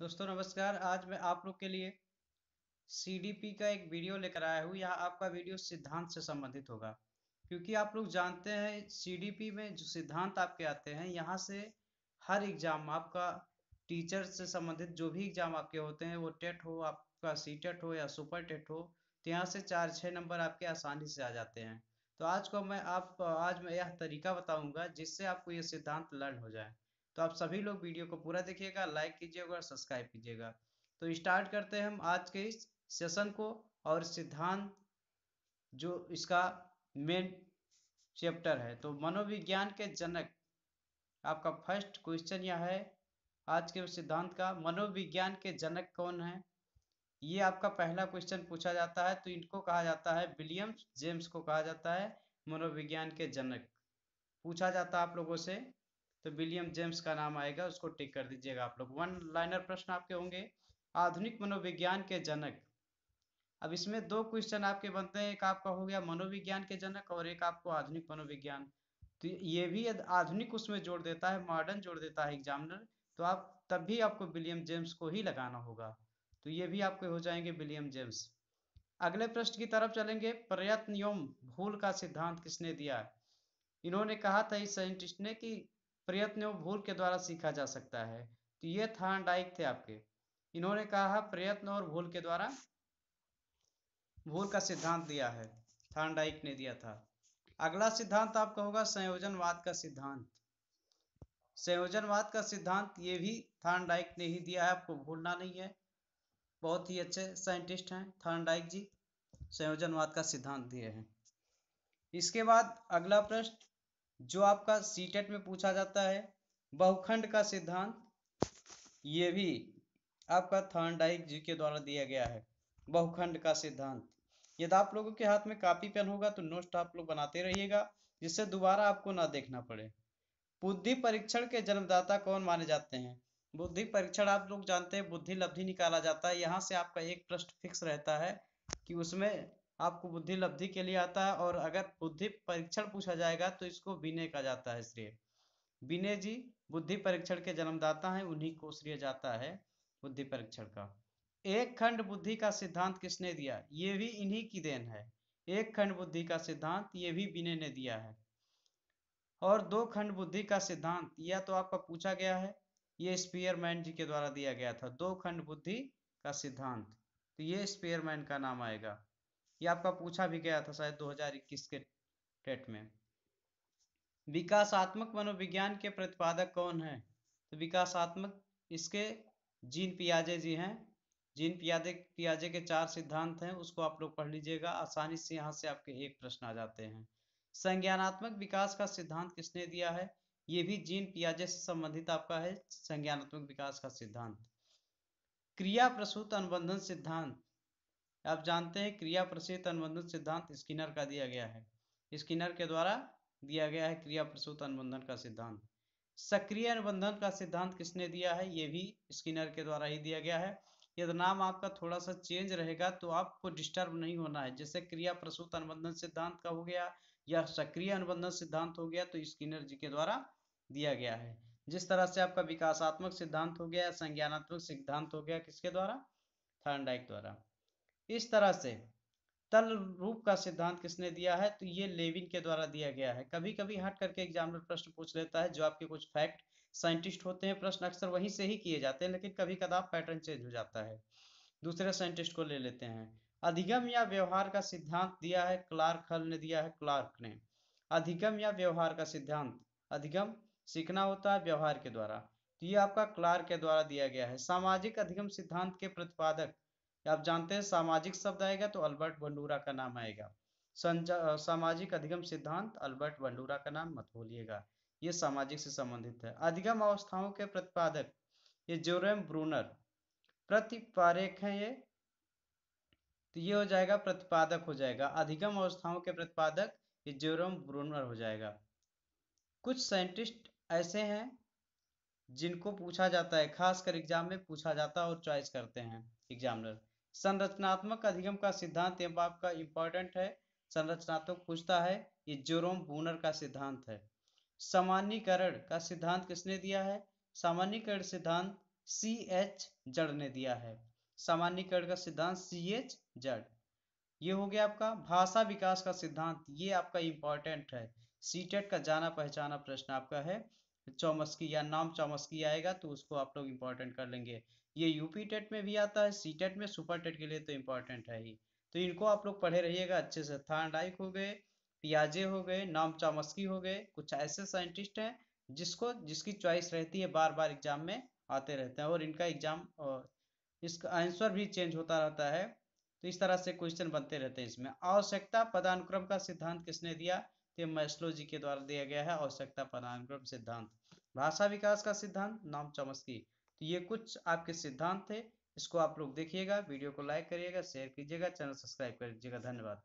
दोस्तों नमस्कार आज मैं आप लोग के लिए सीडीपी का एक वीडियो लेकर आया हूँ यह आपका वीडियो सिद्धांत से संबंधित होगा क्योंकि आप लोग जानते हैं सीडीपी में जो सिद्धांत आपके आते हैं यहाँ से हर एग्जाम आपका टीचर से संबंधित जो भी एग्जाम आपके होते हैं वो टेट हो आपका सी टेट हो या सुपर टेट हो तो यहाँ से चार छः नंबर आपके आसानी से आ जाते हैं तो आज को मैं आप आज मैं यह तरीका बताऊंगा जिससे आपको ये सिद्धांत लर्न हो जाए तो आप सभी लोग वीडियो को पूरा देखिएगा लाइक कीजिएगा और सब्सक्राइब कीजिएगा तो स्टार्ट करते हैं हम आज के इस सेशन को और सिद्धांत जो इसका मेन चैप्टर है तो मनोविज्ञान के जनक आपका फर्स्ट क्वेश्चन यह है आज के सिद्धांत का मनोविज्ञान के जनक कौन है ये आपका पहला क्वेश्चन पूछा जाता है तो इनको कहा जाता है विलियम जेम्स को कहा जाता है मनोविज्ञान के जनक पूछा जाता है आप लोगों से तो विलियम जेम्स का नाम आएगा उसको टिक कर दीजिएगा आप लोग वन लाइनर प्रश्न आपके होंगे आधुनिक मनोविज्ञान के जनक अब इसमें दो क्वेश्चन आपके बनते हैं एक आपका हो गया मनोविज्ञान के जनक और एक आपको आधुनिक मनोविज्ञान तो ये भी आधुनिक उसमें जोड़ देता है मॉडर्न जोड़ देता है एग्जामिनर तो आप तब भी आपको विलियम जेम्स को ही लगाना होगा तो ये भी आपके हो जाएंगे विलियम जेम्स अगले प्रश्न की तरफ चलेंगे प्रयत्न एवं भूल का सिद्धांत किसने दिया इन्होंने कहा था इस साइंटिस्ट ने कि प्रयत्न एवं भूल के द्वारा सीखा जा सकता है तो ये थान डाइक थे आपके इन्होंने कहा प्रयत्न और भूल के द्वारा भूल का सिद्धांत दिया है थान डाइक ने दिया था अगला सिद्धांत आपका होगा संयोजनवाद का सिद्धांत संयोजनवाद का सिद्धांत ये भी थान डाइक ने ही दिया है आपको भूलना नहीं है बहुत ही अच्छे साइंटिस्ट हैं थान डाइक जी संयोजनवाद का सिद्धांत दिए हैं इसके बाद अगला प्रश्न जो आपका सीटेट e में पूछा जाता है बहुखंड का सिद्धांत ये भी आपका थर्नडाइक जी के द्वारा दिया गया है बहुखंड का सिद्धांत यदि आप लोगों के हाथ में कापी पेन होगा तो नोट आप लोग बनाते रहिएगा जिससे दोबारा आपको ना देखना पड़े बुद्धि परीक्षण के जन्मदाता कौन माने जाते हैं बुद्धि परीक्षण आप लोग जानते हैं बुद्धि लब्धि निकाला जाता है यहाँ से आपका एक प्रश्न फिक्स रहता है कि उसमें आपको बुद्धि लब्धि के लिए आता है और अगर बुद्धि परीक्षण पूछा जाएगा तो इसको विनय का जाता है श्रेय विनय जी बुद्धि परीक्षण के जन्मदाता हैं उन्हीं को श्रेय जाता है बुद्धि परीक्षण का एक खंड बुद्धि का सिद्धांत किसने दिया ये भी इन्हीं की देन है एक खंड बुद्धि का सिद्धांत ये भी विनय ने दिया है और दो खंड बुद्धि का सिद्धांत यह तो आपका पूछा गया है ये स्पीयरमैन जी के द्वारा दिया गया था दो खंड बुद्धि का सिद्धांत तो ये स्पीयरमैन का नाम आएगा ये आपका पूछा भी गया था शायद 2021 के टेट में विकासात्मक मनोविज्ञान के प्रतिपादक कौन है तो विकासात्मक इसके जीन पियाजे जी हैं जीन पियाजे पियाजे के चार सिद्धांत हैं उसको आप लोग पढ़ लीजिएगा आसानी से यहाँ से आपके एक प्रश्न आ जाते हैं संज्ञानात्मक विकास का सिद्धांत किसने दिया है ये भी जीन पियाजे से संबंधित आपका है संज्ञानात्मक विकास का सिद्धांत क्रिया प्रसूत अनुबंधन सिद्धांत आप जानते हैं क्रिया प्रसूत अनुबंधन सिद्धांत स्किनर का दिया गया है स्किनर के द्वारा दिया गया है क्रिया प्रसूत अनुबंधन का सिद्धांत सक्रिय अनुबंधन का सिद्धांत किसने दिया है ये भी स्किनर के द्वारा ही दिया गया है यदि नाम आपका थोड़ा सा चेंज रहेगा तो आपको डिस्टर्ब नहीं होना है जैसे क्रिया प्रसूत अनुबंधन सिद्धांत का हो गया या सक्रिय अनुबंधन सिद्धांत हो गया तो स्किनर जी के द्वारा दिया गया है जिस तरह से आपका विकासात्मक सिद्धांत हो गया संज्ञानात्मक सिद्धांत हो गया किसके द्वारा थर्नडाइक द्वारा इस तरह से तल रूप का सिद्धांत किसने दिया है तो ये लेविन के द्वारा दिया गया है कभी कभी हट करके एग्जाम में प्रश्न पूछ लेता है जो आपके कुछ फैक्ट साइंटिस्ट होते हैं प्रश्न अक्सर वहीं से ही किए जाते हैं लेकिन कभी कदा पैटर्न चेंज हो जाता है दूसरे साइंटिस्ट को ले लेते हैं अधिगम या व्यवहार का सिद्धांत दिया है क्लार्क हल ने दिया है क्लार्क ने अधिगम या व्यवहार का सिद्धांत अधिगम सीखना होता है व्यवहार के द्वारा तो ये आपका क्लार्क के द्वारा दिया गया है सामाजिक अधिगम सिद्धांत के प्रतिपादक आप जानते हैं सामाजिक शब्द आएगा तो अल्बर्ट बंडूरा का नाम आएगा सामाजिक अधिगम सिद्धांत अल्बर्ट बंडूरा का नाम मत भूलिएगा ये सामाजिक से संबंधित है अधिगम अवस्थाओं के प्रतिपादक ये जोरेम ब्रूनर प्रतिपारेख है ये तो ये हो जाएगा प्रतिपादक हो जाएगा अधिगम अवस्थाओं के प्रतिपादक ये जोरम ब्रूनर हो जाएगा कुछ साइंटिस्ट ऐसे हैं जिनको पूछा जाता है खासकर एग्जाम में पूछा जाता है और चॉइस करते हैं एग्जामिनर संरचनात्मक अधिगम का सिद्धांत यह आपका इंपॉर्टेंट है संरचनात्मक पूछता है ये जोरोम बूनर का सिद्धांत है सामान्यकरण का सिद्धांत किसने दिया है सामान्यकरण सिद्धांत सी एच जड़ ने दिया है सामान्यकरण का सिद्धांत सी एच जड़ ये हो गया आपका भाषा विकास का सिद्धांत ये आपका इंपॉर्टेंट है सीटेट e का जाना पहचाना प्रश्न आपका है चौमस्की या नाम चौमस्की आएगा तो उसको आप लोग इम्पोर्टेंट कर लेंगे ये यूपी टेट में भी आता है सी टेट में सुपर टेट के लिए तो इम्पोर्टेंट है ही तो इनको आप लोग पढ़े रहिएगा अच्छे से थानडाइक हो गए पियाजे हो गए नाम चामस्की हो गए कुछ ऐसे साइंटिस्ट हैं जिसको जिसकी चॉइस रहती है बार बार एग्जाम में आते रहते हैं और इनका एग्जाम इसका आंसर भी चेंज होता रहता है तो इस तरह से क्वेश्चन बनते रहते हैं इसमें आवश्यकता पदानुक्रम का सिद्धांत किसने दिया थे मैस्लो जी के द्वारा दिया गया है आवश्यकता पदानुक्रम सिद्धांत भाषा विकास का सिद्धांत नाम चमस्की तो ये कुछ आपके सिद्धांत थे इसको आप लोग देखिएगा वीडियो को लाइक करिएगा शेयर कीजिएगा चैनल सब्सक्राइब कर दीजिएगा धन्यवाद